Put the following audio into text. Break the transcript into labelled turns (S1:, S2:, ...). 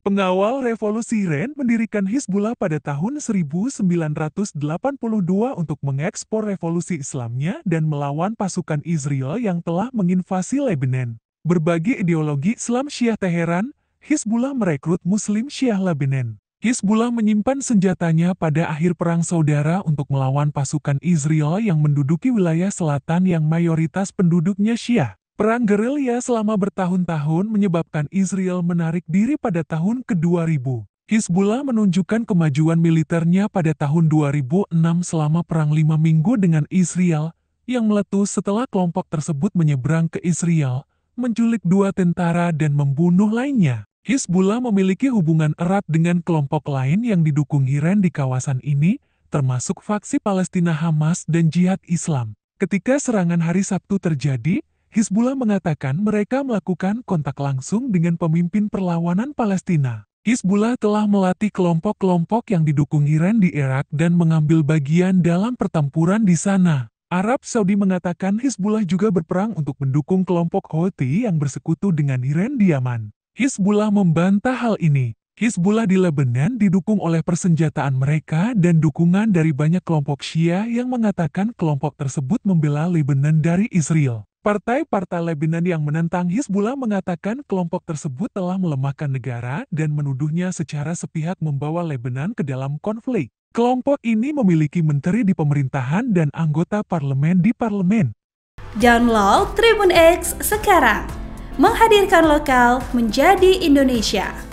S1: Pengawal revolusi Ren mendirikan Hizbullah pada tahun 1982 untuk mengekspor revolusi Islamnya dan melawan pasukan Israel yang telah menginvasi Lebanon. Berbagi ideologi Islam Syiah Teheran, Hizbullah merekrut Muslim Syiah Lebanon. Hizbullah menyimpan senjatanya pada akhir Perang Saudara untuk melawan pasukan Israel yang menduduki wilayah selatan yang mayoritas penduduknya Syiah. Perang gerilya selama bertahun-tahun menyebabkan Israel menarik diri pada tahun ke-2000. Hizbullah menunjukkan kemajuan militernya pada tahun 2006 selama perang lima minggu dengan Israel, yang meletus setelah kelompok tersebut menyeberang ke Israel, menculik dua tentara dan membunuh lainnya. Hizbullah memiliki hubungan erat dengan kelompok lain yang didukung Iran di kawasan ini, termasuk faksi Palestina Hamas dan Jihad Islam. Ketika serangan hari Sabtu terjadi, Hizbullah mengatakan mereka melakukan kontak langsung dengan pemimpin perlawanan Palestina. Hizbullah telah melatih kelompok-kelompok yang didukung Iran di Irak dan mengambil bagian dalam pertempuran di sana. Arab Saudi mengatakan Hizbullah juga berperang untuk mendukung kelompok Houthi yang bersekutu dengan Iran di Yaman. Hizbullah membantah hal ini. Hizbullah di Lebanon didukung oleh persenjataan mereka dan dukungan dari banyak kelompok Syiah yang mengatakan kelompok tersebut membela Lebanon dari Israel. Partai-partai Lebanon yang menentang Hizbullah mengatakan kelompok tersebut telah melemahkan negara dan menuduhnya secara sepihak membawa Lebanon ke dalam konflik. Kelompok ini memiliki menteri di pemerintahan dan anggota parlemen di parlemen. Download Tribun X sekarang, menghadirkan lokal menjadi Indonesia.